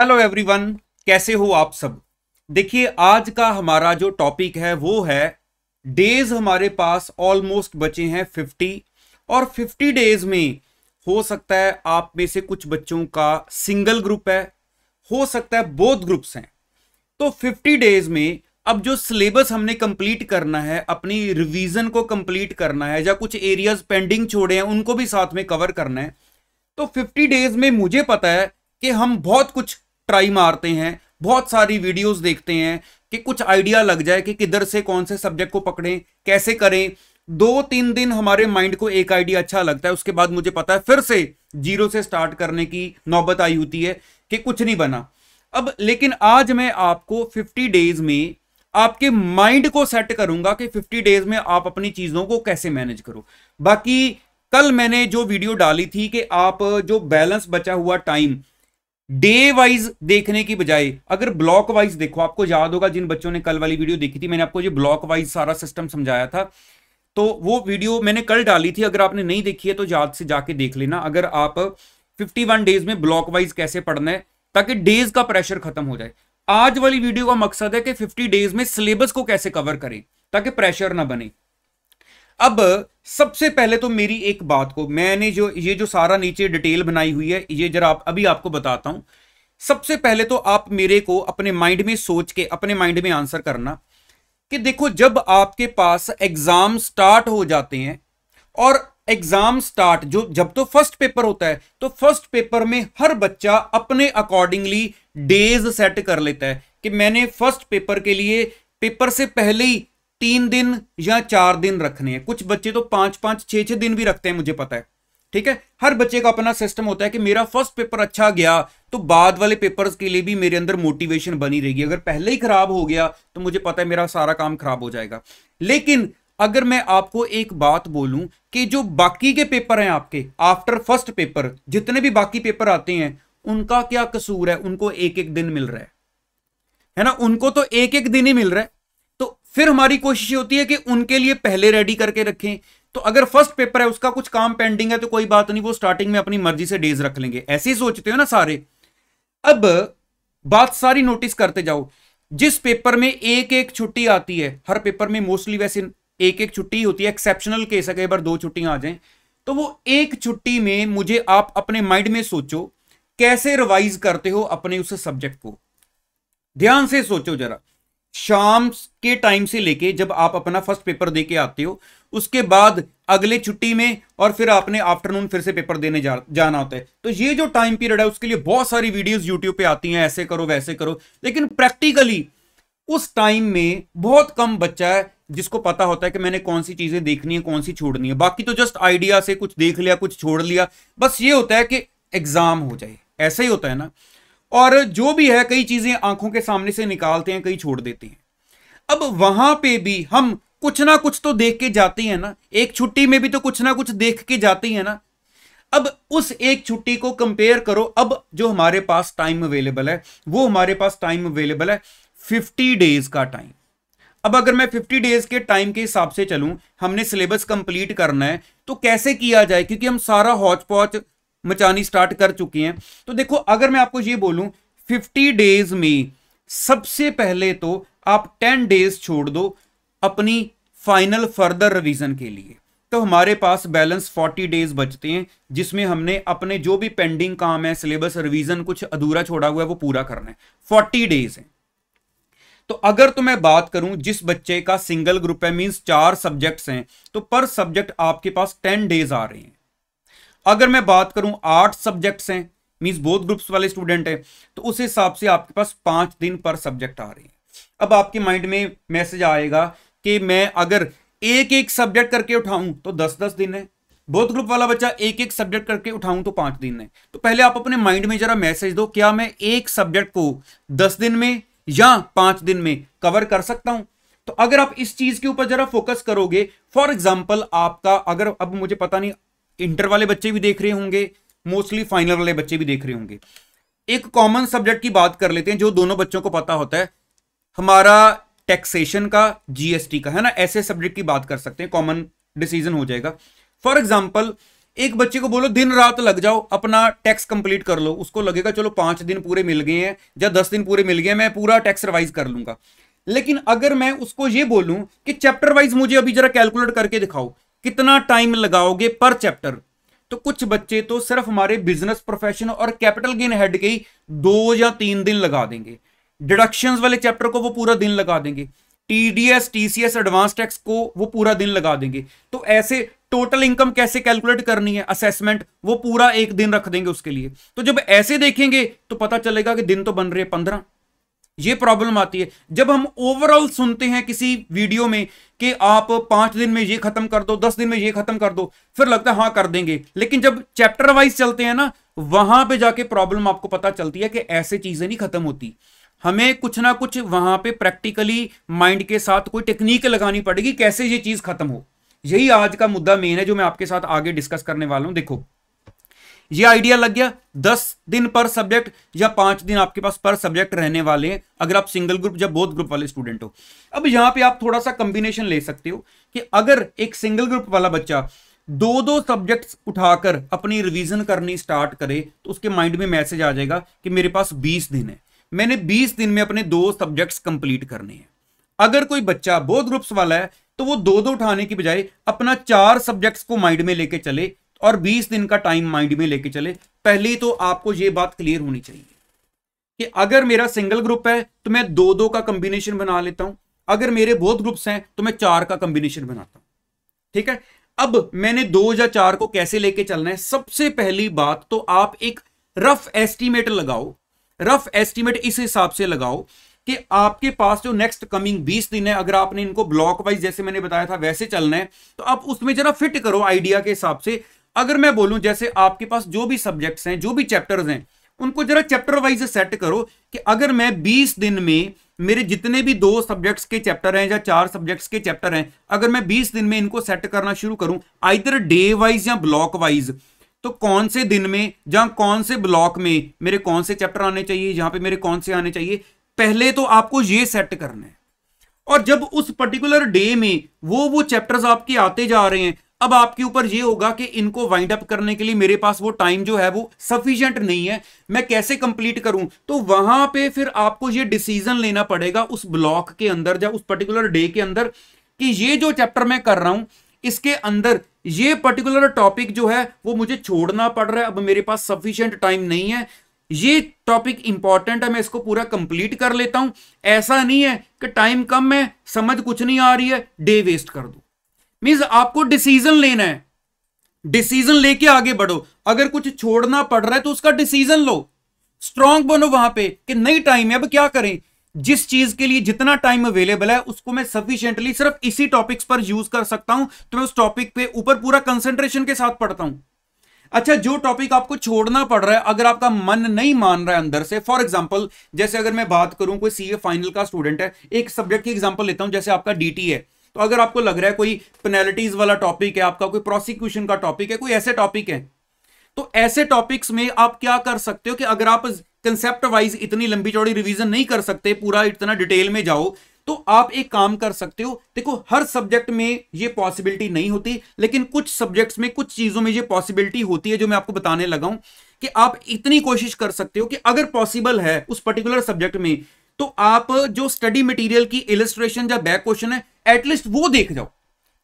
hello everyone कैसे हो आप सब देखिए आज का हमारा जो टॉपिक है वो है डेज हमारे पास ऑलमोस्ट बचे हैं 50 और 50 डेज में हो सकता है आप में से कुछ बच्चों का सिंगल ग्रुप है हो सकता है बोथ ग्रुप्स हैं तो 50 डेज में अब जो सिलेबस हमने कंप्लीट करना है अपनी रिवीजन को कंप्लीट करना है या कुछ एरियाज पेंडिंग छोड़े हैं उनको भी साथ में कवर करना है तो 50 डेज में मुझे पता है कि हम बहुत कुछ ट्राई मारते हैं बहुत सारी वीडियोस देखते हैं कि कुछ आइडिया लग जाए कि किधर से कौन से सब्जेक्ट को पकड़ें कैसे करें दो तीन दिन हमारे माइंड को एक आइडिया अच्छा लगता है उसके बाद मुझे पता है फिर से जीरो से स्टार्ट करने की नौबत आई होती है कि कुछ नहीं बना अब लेकिन आज मैं आपको 50 डेज में आपके माइंड को सेट करूंगा कि 50 डेज में आप अपनी चीजों को कैसे मैनेज करो बाकी कल मैंने जो वीडियो डाली थी कि आप जो बैलेंस बचा हुआ टाइम डे वाइज देखने की बजाय अगर ब्लॉक वाइज देखो आपको याद होगा जिन बच्चों ने कल वाली वीडियो देखी थी मैंने आपको ये ब्लॉक वाइज सारा सिस्टम समझाया था तो वो वीडियो मैंने कल डाली थी अगर आपने नहीं देखी है तो याद से जाके देख लेना अगर आप 51 डेज में ब्लॉक वाइज कैसे पढ़ना है ताकि डेज का प्रेशर खत्म हो जाए आज वाली वीडियो का मकसद है कि 50 डेज में सिलेबस को कैसे कवर करें ताकि प्रेशर ना बने अब सबसे पहले तो मेरी एक बात को मैंने जो ये जो सारा नीचे डिटेल बनाई हुई है ये जरा आप अभी आपको बताता हूं सबसे पहले तो आप मेरे को अपने माइंड में सोच के अपने माइंड में आंसर करना कि देखो जब आपके पास एग्जाम स्टार्ट हो जाते हैं और एग्जाम स्टार्ट जो जब तो फर्स्ट पेपर होता है तो फर्स्ट पेपर में हर बच्चा अपने अकॉर्डिंगली डेज सेट कर लेता है कि मैंने फर्स्ट पेपर के लिए पेपर से पहले ही तीन दिन या चार दिन रखने हैं कुछ बच्चे तो पांच पांच छह छह दिन भी रखते हैं मुझे पता है ठीक है हर बच्चे का अपना सिस्टम होता है कि मेरा फर्स्ट पेपर अच्छा गया तो बाद वाले पेपर्स के लिए भी मेरे अंदर मोटिवेशन बनी रहेगी अगर पहले ही खराब हो गया तो मुझे पता है मेरा सारा काम खराब हो जाएगा लेकिन अगर मैं आपको एक बात बोलूं कि जो बाकी के पेपर हैं आपके आफ्टर फर्स्ट पेपर जितने भी बाकी पेपर आते हैं उनका क्या कसूर है उनको एक एक दिन मिल रहा है है ना उनको तो एक एक दिन ही मिल रहा है फिर हमारी कोशिश होती है कि उनके लिए पहले रेडी करके रखें तो अगर फर्स्ट पेपर है उसका कुछ काम पेंडिंग है तो कोई बात नहीं वो स्टार्टिंग में अपनी मर्जी से डेज रख लेंगे ऐसे ही सोचते हो ना सारे अब बात सारी नोटिस करते जाओ जिस पेपर में एक एक छुट्टी आती है हर पेपर में मोस्टली वैसे एक एक छुट्टी होती है एक्सेप्शनल केस है कई बार दो छुट्टियां आ जाएं तो वो एक छुट्टी में मुझे आप अपने माइंड में सोचो कैसे रिवाइज करते हो अपने उस सब्जेक्ट को ध्यान से सोचो जरा शाम के टाइम से लेके जब आप अपना फर्स्ट पेपर दे के आते हो उसके बाद अगले छुट्टी में और फिर आपने आफ्टरनून फिर से पेपर देने जा, जाना होता है तो ये जो टाइम पीरियड है उसके लिए बहुत सारी वीडियोस यूट्यूब पे आती हैं ऐसे करो वैसे करो लेकिन प्रैक्टिकली उस टाइम में बहुत कम बच्चा है जिसको पता होता है कि मैंने कौन सी चीजें देखनी है कौन सी छोड़नी है बाकी तो जस्ट आइडिया से कुछ देख लिया कुछ छोड़ लिया बस ये होता है कि एग्जाम हो जाए ऐसा ही होता है ना और जो भी है कई चीजें आंखों के सामने से निकालते हैं कई छोड़ देते हैं अब वहां पे भी हम कुछ ना कुछ तो देख के जाते हैं ना एक छुट्टी में भी तो कुछ ना कुछ देख के जाते हैं ना अब उस एक छुट्टी को कंपेयर करो अब जो हमारे पास टाइम अवेलेबल है वो हमारे पास टाइम अवेलेबल है फिफ्टी डेज का टाइम अब अगर मैं फिफ्टी डेज के टाइम के हिसाब से चलूं हमने सिलेबस कंप्लीट करना है तो कैसे किया जाए क्योंकि हम सारा हौच पौच मचानी स्टार्ट कर चुकी हैं तो देखो अगर मैं आपको ये बोलूं 50 डेज में सबसे पहले तो आप 10 डेज छोड़ दो अपनी फाइनल फर्दर रिवीजन के लिए तो हमारे पास बैलेंस 40 डेज बचते हैं जिसमें हमने अपने जो भी पेंडिंग काम है सिलेबस रिवीजन कुछ अधूरा छोड़ा हुआ है वो पूरा करना है 40 डेज है तो अगर तो मैं बात करूं जिस बच्चे का सिंगल ग्रुप है मींस चार सब्जेक्ट्स हैं तो पर सब्जेक्ट आपके पास 10 डेज आ रहे हैं अगर मैं बात करूं आठ सब्जेक्ट्स हैं मीन्स बोथ ग्रुप्स वाले स्टूडेंट हैं तो उस हिसाब से आपके पास पाँच दिन पर सब्जेक्ट आ रहे हैं अब आपके माइंड में मैसेज आएगा कि मैं अगर एक एक सब्जेक्ट करके उठाऊं तो दस दस दिन है बोथ ग्रुप वाला बच्चा एक एक सब्जेक्ट करके उठाऊं तो पाँच दिन है तो पहले आप अपने माइंड में जरा मैसेज दो क्या मैं एक सब्जेक्ट को दस दिन में या पाँच दिन में कवर कर सकता हूं तो अगर आप इस चीज के ऊपर जरा फोकस करोगे फॉर एग्जाम्पल आपका अगर अब मुझे पता नहीं इंटर वाले बच्चे भी देख रहे होंगे मोस्टली फाइनल वाले बच्चे भी देख रहे होंगे एक कॉमन सब्जेक्ट की बात कर लेते हैं जो दोनों बच्चों को पता होता है हमारा टैक्सेशन का जीएसटी का है ना ऐसे सब्जेक्ट की बात कर सकते हैं कॉमन डिसीजन हो जाएगा फॉर एग्जाम्पल एक बच्चे को बोलो दिन रात लग जाओ अपना टैक्स कंप्लीट कर लो उसको लगेगा चलो पांच दिन पूरे मिल गए हैं या दस दिन पूरे मिल गए हैं मैं पूरा टैक्स रिवाइज कर लूंगा लेकिन अगर मैं उसको ये बोलूं कि चैप्टर वाइज मुझे अभी जरा कैलकुलेट करके दिखाओ कितना टाइम लगाओगे पर चैप्टर तो कुछ बच्चे तो सिर्फ हमारे बिजनेस प्रोफेशन और कैपिटल गेन हेड के ही दो या तीन दिन लगा देंगे डिडक्शंस वाले चैप्टर को वो पूरा दिन लगा देंगे टीडीएस टीसीएस एडवांस टैक्स को वो पूरा दिन लगा देंगे तो ऐसे टोटल इनकम कैसे कैलकुलेट करनी है असेसमेंट वो पूरा एक दिन रख देंगे उसके लिए तो जब ऐसे देखेंगे तो पता चलेगा कि दिन तो बन रहे हैं पंद्रह ये प्रॉब्लम आती है जब हम ओवरऑल सुनते हैं किसी वीडियो में कि आप पांच दिन में ये खत्म कर दो दस दिन में ये खत्म कर दो फिर लगता है हाँ कर देंगे लेकिन जब चैप्टर वाइज चलते हैं ना वहां पे जाके प्रॉब्लम आपको पता चलती है कि ऐसे चीजें नहीं खत्म होती हमें कुछ ना कुछ वहां पे प्रैक्टिकली माइंड के साथ कोई टेक्निक लगानी पड़ेगी कैसे ये चीज खत्म हो यही आज का मुद्दा मेन है जो मैं आपके साथ आगे डिस्कस करने वाला हूं देखो ये आइडिया लग गया दस दिन पर सब्जेक्ट या पांच दिन आपके पास पर सब्जेक्ट रहने वाले हैं अगर आप सिंगल ग्रुप या बोध ग्रुप वाले स्टूडेंट हो अब यहां पे आप थोड़ा सा कॉम्बिनेशन ले सकते हो कि अगर एक सिंगल ग्रुप वाला बच्चा दो दो सब्जेक्ट उठाकर अपनी रिविजन करनी स्टार्ट करे तो उसके माइंड में मैसेज आ जाएगा कि मेरे पास बीस दिन है मैंने बीस दिन में अपने दो सब्जेक्ट्स कंप्लीट करने हैं अगर कोई बच्चा बोध ग्रुप्स वाला है तो वो दो दो उठाने की बजाय अपना चार सब्जेक्ट्स को माइंड में लेके चले और 20 दिन का टाइम माइंड में लेके चले पहले तो आपको ये बात क्लियर होनी चाहिए कि अगर मेरा सिंगल ग्रुप है तो मैं दो दो का कंबिनेशन बना लेता हूं अगर मेरे बहुत ग्रुप्स हैं तो मैं चार का कंबिनेशन बनाता हूं ठीक है अब मैंने दो या चार को कैसे लेके चलना है सबसे पहली बात तो आप एक रफ एस्टीमेट लगाओ रफ एस्टीमेट इस हिसाब से लगाओ कि आपके पास जो नेक्स्ट कमिंग 20 दिन है अगर आपने इनको ब्लॉक वाइज जैसे मैंने बताया था वैसे चलना है तो आप उसमें जरा फिट करो आइडिया के हिसाब से अगर मैं बोलूं जैसे आपके पास जो भी सब्जेक्ट्स हैं जो भी चैप्टर्स हैं उनको जरा चैप्टर वाइज सेट करो कि अगर मैं 20 दिन में मेरे जितने भी दो सब्जेक्ट्स के चैप्टर हैं या चार सब्जेक्ट्स के चैप्टर हैं अगर मैं 20 दिन में इनको सेट करना शुरू करूं आइदर डे वाइज या ब्लॉक वाइज तो कौन से दिन में या कौन से ब्लॉक में मेरे कौन से चैप्टर आने चाहिए जहां पे मेरे कौन से आने चाहिए पहले तो आपको ये सेट करना है और जब उस पर्टिकुलर डे में वो वो चैप्टर्स आपके आते जा रहे हैं अब आपके ऊपर ये होगा कि इनको वाइंड अप करने के लिए मेरे पास वो टाइम जो है वो सफिशियंट नहीं है मैं कैसे कंप्लीट करूं तो वहां पे फिर आपको ये डिसीजन लेना पड़ेगा उस ब्लॉक के अंदर या उस पर्टिकुलर डे के अंदर कि ये जो चैप्टर मैं कर रहा हूं इसके अंदर ये पर्टिकुलर टॉपिक जो है वो मुझे छोड़ना पड़ रहा है अब मेरे पास सफिशियंट टाइम नहीं है ये टॉपिक इंपॉर्टेंट है मैं इसको पूरा कंप्लीट कर लेता हूं ऐसा नहीं है कि टाइम कम है समझ कुछ नहीं आ रही है डे वेस्ट कर दो मीन्स आपको डिसीजन लेना है डिसीजन लेके आगे बढ़ो अगर कुछ छोड़ना पड़ रहा है तो उसका डिसीजन लो स्ट्रांग बनो वहां पे कि नहीं टाइम है अब क्या करें जिस चीज के लिए जितना टाइम अवेलेबल है उसको मैं सफिशियंटली सिर्फ इसी टॉपिक्स पर यूज कर सकता हूं तो मैं उस टॉपिक पे ऊपर पूरा कंसंट्रेशन के साथ पढ़ता हूं अच्छा जो टॉपिक आपको छोड़ना पड़ रहा है अगर आपका मन नहीं मान रहा है अंदर से फॉर एग्जाम्पल जैसे अगर मैं बात करूं कोई सी फाइनल का स्टूडेंट है एक सब्जेक्ट की एग्जाम्पल लेता हूं जैसे आपका डी है तो अगर आपको लग रहा है कोई पेनल्टीज वाला टॉपिक है आपका कोई प्रोसिक्यूशन का टॉपिक है कोई ऐसे टॉपिक है तो ऐसे टॉपिक्स में आप क्या कर सकते हो कि अगर आप कंसेप्ट वाइज इतनी लंबी चौड़ी रिवीजन नहीं कर सकते पूरा इतना डिटेल में जाओ तो आप एक काम कर सकते हो देखो हर सब्जेक्ट में ये पॉसिबिलिटी नहीं होती लेकिन कुछ सब्जेक्ट्स में कुछ चीजों में ये पॉसिबिलिटी होती है जो मैं आपको बताने लगा हूं कि आप इतनी कोशिश कर सकते हो कि अगर पॉसिबल है उस पर्टिकुलर सब्जेक्ट में तो आप जो स्टडी मटेरियल की इलस्ट्रेशन या बैक क्वेश्चन है एटलीस्ट वो देख जाओ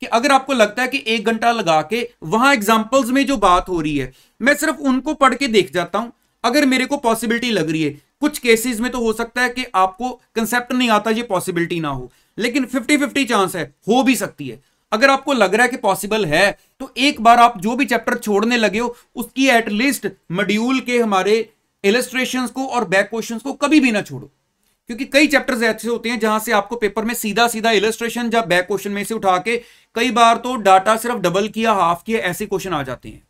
कि अगर आपको लगता है कि एक घंटा लगा के वहां एग्जाम्पल्स में जो बात हो रही है मैं सिर्फ उनको पढ़ के देख जाता हूं अगर मेरे को पॉसिबिलिटी लग रही है कुछ केसेस में तो हो सकता है कि आपको कंसेप्ट नहीं आता ये पॉसिबिलिटी ना हो लेकिन फिफ्टी फिफ्टी चांस है हो भी सकती है अगर आपको लग रहा है कि पॉसिबल है तो एक बार आप जो भी चैप्टर छोड़ने लगे हो उसकी एटलीस्ट मड्यूल के हमारे इलेस्ट्रेशन को और बैक क्वेश्चन को कभी भी ना छोड़ो क्योंकि कई चैप्टर्स ऐसे होते हैं जहां से आपको पेपर में सीधा सीधा इलस्ट्रेशन या बैक क्वेश्चन में से उठा के कई बार तो डाटा सिर्फ डबल किया हाफ किया ऐसे क्वेश्चन आ जाते हैं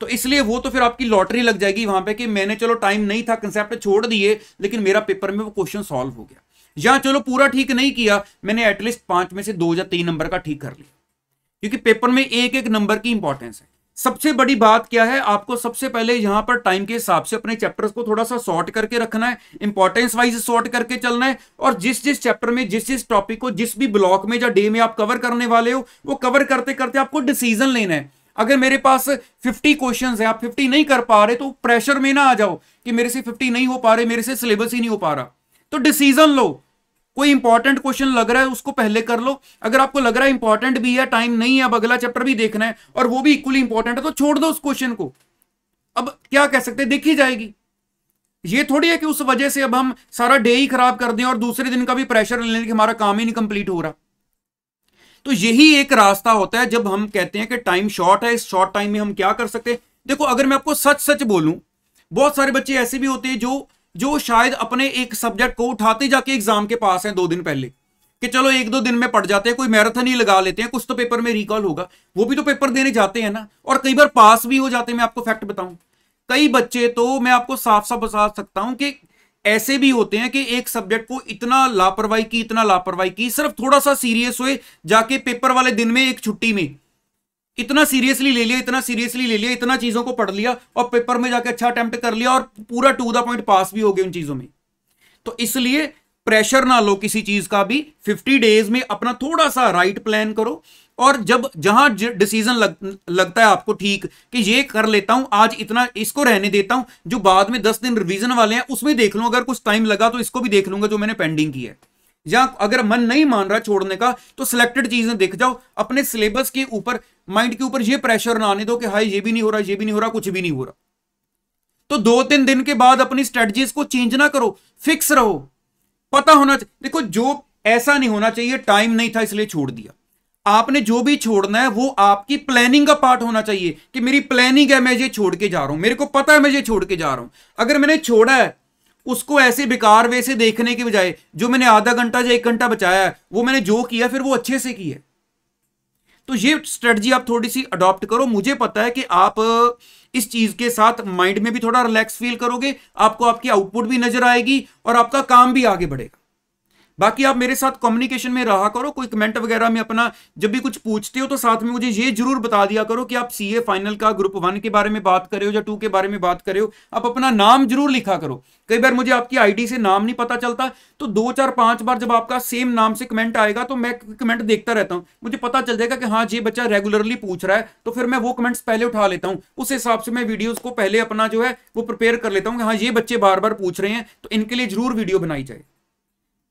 तो इसलिए वो तो फिर आपकी लॉटरी लग जाएगी वहां पे कि मैंने चलो टाइम नहीं था कंसेप्ट छोड़ दिए लेकिन मेरा पेपर में वो क्वेश्चन सॉल्व हो गया या चलो पूरा ठीक नहीं किया मैंने एटलीस्ट पांच में से दो या तीन नंबर का ठीक कर लिया क्योंकि पेपर में एक एक नंबर की इंपॉर्टेंस है सबसे बड़ी बात क्या है आपको सबसे पहले यहां पर टाइम के हिसाब से अपने चैप्टर्स को थोड़ा सा सॉर्ट करके रखना है इंपॉर्टेंस वाइज सॉर्ट करके चलना है और जिस जिस चैप्टर में जिस जिस टॉपिक को जिस भी ब्लॉक में या डे में आप कवर करने वाले हो वो कवर करते करते आपको डिसीजन लेना है अगर मेरे पास 50 क्वेश्चंस हैं आप 50 नहीं कर पा रहे तो प्रेशर में ना आ जाओ कि मेरे से 50 नहीं हो पा रहे मेरे से सिलेबस ही नहीं हो पा रहा तो डिसीजन लो कोई इंपॉर्टेंट क्वेश्चन लग रहा है उसको पहले कर लो अगर आपको लग रहा है इंपॉर्टेंट भी है टाइम नहीं है अब अगला चैप्टर भी देखना है और वो भी इक्वली इंपॉर्टेंट है तो छोड़ दो उस क्वेश्चन को अब क्या कह सकते हैं देखी जाएगी ये थोड़ी है कि उस वजह से अब हम सारा डे ही खराब कर दें और दूसरे दिन का भी प्रेशर लेने कि हमारा काम ही नहीं कंप्लीट हो रहा तो यही एक रास्ता होता है जब हम कहते हैं कि टाइम शॉर्ट है इस शॉर्ट टाइम में हम क्या कर सकते हैं देखो अगर मैं आपको सच सच बोलूं बहुत सारे बच्चे ऐसे भी होते हैं जो जो शायद अपने एक सब्जेक्ट को उठाते जाके एग्जाम के पास हैं दो दिन पहले कि चलो एक दो दिन में पढ़ जाते हैं कोई मैराथन ही लगा लेते हैं कुछ तो पेपर में रिकॉल होगा वो भी तो पेपर देने जाते हैं ना और कई बार पास भी हो जाते हैं मैं आपको फैक्ट बताऊं कई बच्चे तो मैं आपको साफ साफ बता सकता हूं कि ऐसे भी होते हैं कि एक सब्जेक्ट को इतना लापरवाही की इतना लापरवाही की सिर्फ थोड़ा सा सीरियस हुए जाके पेपर वाले दिन में एक छुट्टी में इतना सीरियसली ले लिया इतना सीरियसली ले लिया इतना चीजों को पढ़ लिया और पेपर में जाकर अच्छा अटेम्प्ट कर लिया और पूरा टू द पॉइंट पास भी हो गया उन चीजों में तो इसलिए प्रेशर ना लो किसी चीज का भी 50 डेज में अपना थोड़ा सा राइट प्लान करो और जब जहां डिसीजन लग, लगता है आपको ठीक कि ये कर लेता हूं आज इतना इसको रहने देता हूं जो बाद में दस दिन रिवीजन वाले हैं उसमें देख लो अगर कुछ टाइम लगा तो इसको भी देख लूंगा जो मैंने पेंडिंग की है या अगर मन नहीं मान रहा छोड़ने का तो सिलेक्टेड चीजें देख जाओ अपने सिलेबस के ऊपर माइंड के ऊपर ये प्रेशर ना आने दो कि हाई ये भी नहीं हो रहा ये भी नहीं हो रहा कुछ भी नहीं हो रहा तो दो तीन दिन के बाद अपनी स्ट्रेटजीज को चेंज ना करो फिक्स रहो पता होना चाहिए देखो जो ऐसा नहीं होना चाहिए टाइम नहीं था इसलिए छोड़ दिया आपने जो भी छोड़ना है वो आपकी प्लानिंग का पार्ट होना चाहिए कि मेरी प्लानिंग है मैं ये छोड़ के जा रहा हूं मेरे को पता है मैं ये छोड़ के जा रहा हूं अगर मैंने छोड़ा है उसको ऐसे बेकार वे से देखने के बजाय जो मैंने आधा घंटा या एक घंटा बचाया है वो मैंने जो किया फिर वो अच्छे से किया तो ये स्ट्रेटजी आप थोड़ी सी अडॉप्ट करो मुझे पता है कि आप इस चीज के साथ माइंड में भी थोड़ा रिलैक्स फील करोगे आपको आपकी आउटपुट भी नजर आएगी और आपका काम भी आगे बढ़ेगा बाकी आप मेरे साथ कम्युनिकेशन में रहा करो कोई कमेंट वगैरह में अपना जब भी कुछ पूछते हो तो साथ में मुझे ये जरूर बता दिया करो कि आप सीए फाइनल का ग्रुप वन के बारे में बात करे हो या टू के बारे में बात करे हो आप अपना नाम जरूर लिखा करो कई बार मुझे आपकी आईडी से नाम नहीं पता चलता तो दो चार पांच बार जब आपका सेम नाम से कमेंट आएगा तो मैं कमेंट देखता रहता हूँ मुझे पता चल जाएगा कि हाँ ये बच्चा रेगुलरली पूछ रहा है तो फिर मैं वो कमेंट्स पहले उठा लेता हूँ उस हिसाब से मैं वीडियोज को पहले अपना जो है वो प्रिपेयर कर लेता हूँ कि हाँ ये बच्चे बार बार पूछ रहे हैं तो इनके लिए जरूर वीडियो बनाई जाए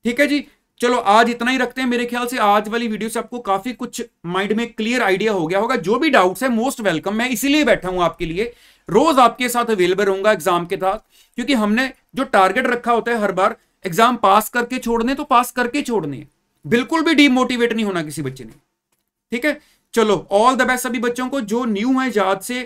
ठीक है जी चलो आज इतना ही रखते हैं मेरे ख्याल से आज वाली वीडियो से आपको काफी कुछ माइंड में क्लियर आइडिया हो गया होगा जो भी डाउट्स है मोस्ट वेलकम मैं इसीलिए बैठा हूं आपके लिए रोज आपके साथ अवेलेबल रहूंगा एग्जाम के साथ क्योंकि हमने जो टारगेट रखा होता है हर बार एग्जाम पास करके छोड़ने तो पास करके छोड़ने बिल्कुल भी डीमोटिवेट नहीं होना किसी बच्चे ने ठीक है चलो ऑल द बेस्ट सभी बच्चों को जो न्यू है याद से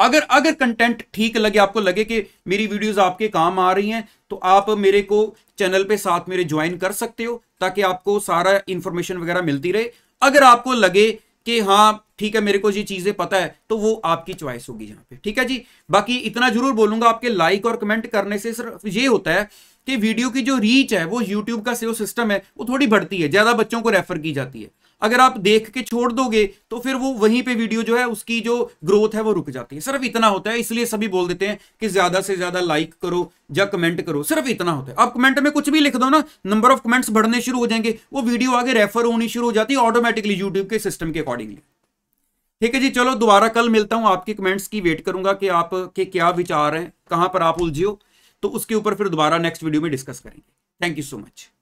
अगर अगर कंटेंट ठीक लगे आपको लगे कि मेरी वीडियोस आपके काम आ रही हैं तो आप मेरे को चैनल पे साथ मेरे ज्वाइन कर सकते हो ताकि आपको सारा इंफॉर्मेशन वगैरह मिलती रहे अगर आपको लगे कि हाँ ठीक है मेरे को ये चीज़ें पता है तो वो आपकी च्वाइस होगी यहाँ पे ठीक है जी बाकी इतना जरूर बोलूंगा आपके लाइक और कमेंट करने से सिर्फ ये होता है कि वीडियो की जो रीच है वो यूट्यूब का सिस्टम है वो थोड़ी बढ़ती है ज़्यादा बच्चों को रेफर की जाती है अगर आप देख के छोड़ दोगे तो फिर वो वहीं पे वीडियो जो है उसकी जो ग्रोथ है वो रुक जाती है सिर्फ इतना होता है इसलिए सभी बोल देते हैं कि ज्यादा से ज्यादा लाइक करो या कमेंट करो सिर्फ इतना होता है आप कमेंट में कुछ भी लिख दो ना नंबर ऑफ कमेंट्स बढ़ने शुरू हो जाएंगे वो वीडियो आगे रेफर होनी शुरू हो जाती है ऑटोमेटिकली यूट्यूब के सिस्टम के अकॉर्डिंगली ठीक है जी चलो दोबारा कल मिलता हूं आपके कमेंट्स की वेट करूंगा कि आपके क्या विचार हैं कहां पर आप उलझियो तो उसके ऊपर फिर दोबारा नेक्स्ट वीडियो में डिस्कस करेंगे थैंक यू सो मच